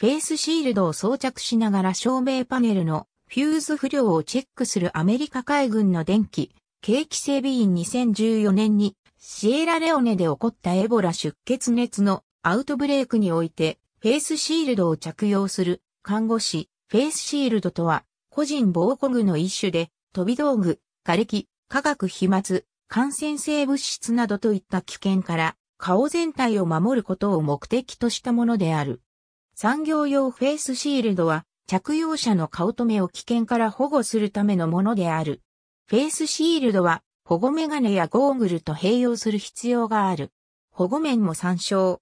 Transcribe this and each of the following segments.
フェイスシールドを装着しながら照明パネルのフューズ不良をチェックするアメリカ海軍の電気、景気整備員2014年にシエラレオネで起こったエボラ出血熱のアウトブレイクにおいてフェイスシールドを着用する看護師、フェイスシールドとは個人防護具の一種で飛び道具、瓦礫、化学飛沫、感染性物質などといった危険から顔全体を守ることを目的としたものである。産業用フェイスシールドは着用者の顔とめを危険から保護するためのものである。フェイスシールドは保護メガネやゴーグルと併用する必要がある。保護面も参照。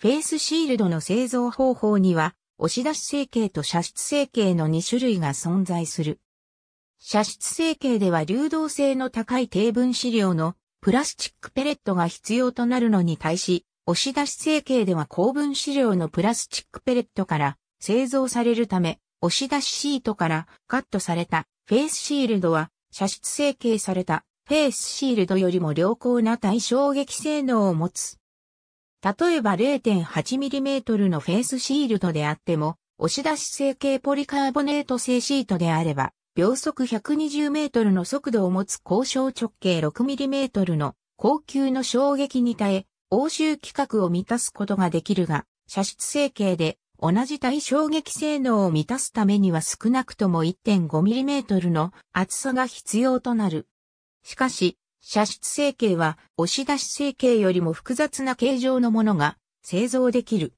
フェイスシールドの製造方法には、押し出し成形と射出成形の2種類が存在する。射出成形では流動性の高い低分子量のプラスチックペレットが必要となるのに対し、押し出し成形では高分子量のプラスチックペレットから製造されるため、押し出しシートからカットされたフェイスシールドは射出成形されたフェイスシールドよりも良好な対衝撃性能を持つ。例えば 0.8mm のフェイスシールドであっても、押し出し成形ポリカーボネート製シートであれば、秒速 120m の速度を持つ高渉直径 6mm の高級の衝撃に耐え、欧州規格を満たすことができるが、射出成形で同じ対衝撃性能を満たすためには少なくとも 1.5mm の厚さが必要となる。しかし、射出成形は押し出し成形よりも複雑な形状のものが製造できる。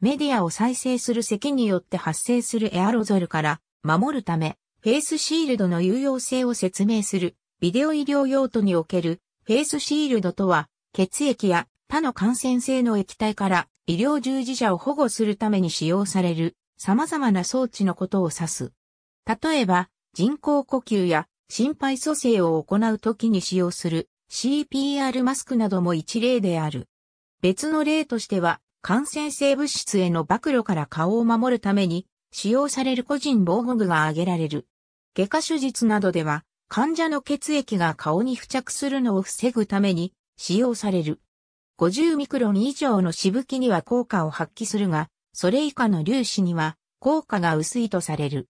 メディアを再生する咳によって発生するエアロゾルから守るため、フェイスシールドの有用性を説明するビデオ医療用途におけるフェイスシールドとは血液や他の感染性の液体から医療従事者を保護するために使用される様々な装置のことを指す。例えば、人工呼吸や心肺蘇生を行うときに使用する CPR マスクなども一例である。別の例としては、感染性物質への暴露から顔を守るために使用される個人防護具が挙げられる。外科手術などでは患者の血液が顔に付着するのを防ぐために使用される。50ミクロン以上のしぶきには効果を発揮するが、それ以下の粒子には効果が薄いとされる。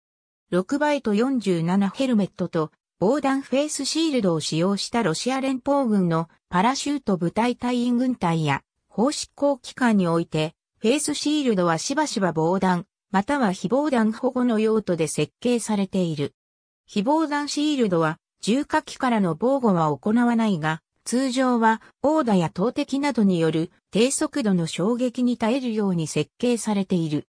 6バイト47ヘルメットと防弾フェイスシールドを使用したロシア連邦軍のパラシュート部隊隊員軍隊や法執行機関において、フェイスシールドはしばしば防弾、または非防弾保護の用途で設計されている。非防弾シールドは、重火器からの防護は行わないが、通常は、オーダや投擲などによる低速度の衝撃に耐えるように設計されている。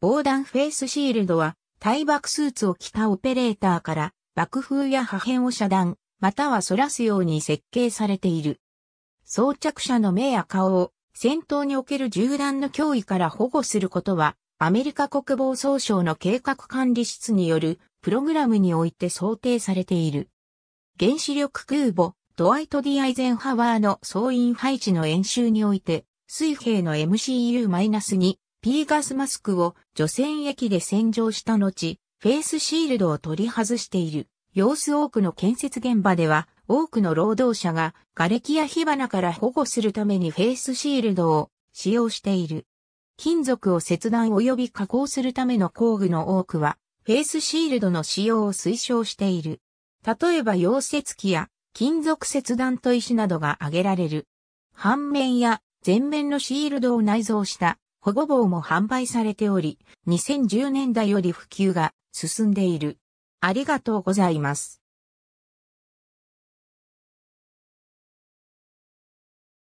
防弾フェイスシールドは、耐爆スーツを着たオペレーターから爆風や破片を遮断、または反らすように設計されている。装着者の目や顔を戦闘における銃弾の脅威から保護することは、アメリカ国防総省の計画管理室によるプログラムにおいて想定されている。原子力空母ドワイト・ディ・アイゼンハワーの総員配置の演習において、水平の MCU-2 P ガスマスクを除染液で洗浄した後、フェイスシールドを取り外している。様子多くの建設現場では、多くの労働者が瓦礫や火花から保護するためにフェイスシールドを使用している。金属を切断及び加工するための工具の多くは、フェイスシールドの使用を推奨している。例えば溶接機や金属切断と石などが挙げられる。反面や前面のシールドを内蔵した保護棒も販売されており、2010年代より普及が進んでいる。ありがとうございます。